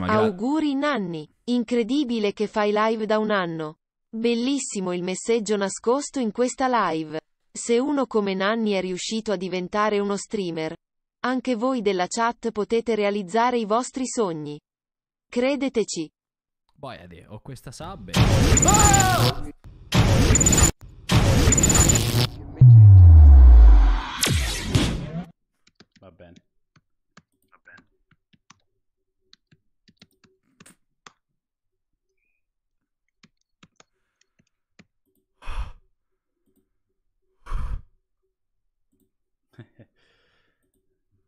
Magari... Auguri Nanni, incredibile che fai live da un anno. Bellissimo il messaggio nascosto in questa live. Se uno come Nanni è riuscito a diventare uno streamer, anche voi della chat potete realizzare i vostri sogni. Credeteci. Boia, ho questa sabbia. Ah!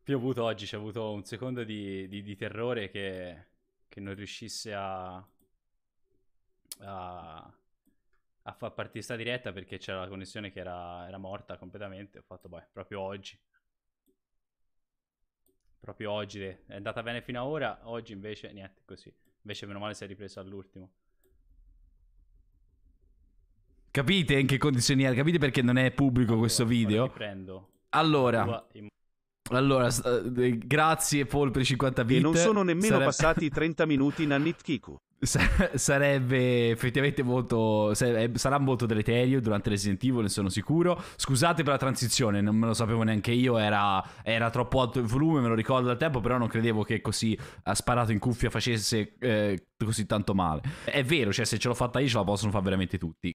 Piovuto oggi, c'è avuto un secondo di, di, di terrore che, che, non riuscisse a, a, a far partire sta diretta perché c'era la connessione che era, era morta completamente. Ho fatto, beh, proprio oggi. Proprio oggi è andata bene fino ad ora, oggi invece niente così. Invece meno male si è ripreso all'ultimo. Capite in che condizioni è? Capite perché non è pubblico questo video? Lo prendo. Allora, allora eh, grazie Polpri 50 bit. E non sono nemmeno Sarebbe... passati 30 minuti in Annit Kiku. Sarebbe effettivamente molto. Eh, Sarà molto deleterio durante Resident Evil, ne sono sicuro. Scusate per la transizione, non me lo sapevo neanche io. Era, era troppo alto il volume, me lo ricordo dal tempo, però non credevo che così ha sparato in cuffia facesse eh, così tanto male. È vero, cioè, se ce l'ho fatta io, ce la possono fare veramente tutti.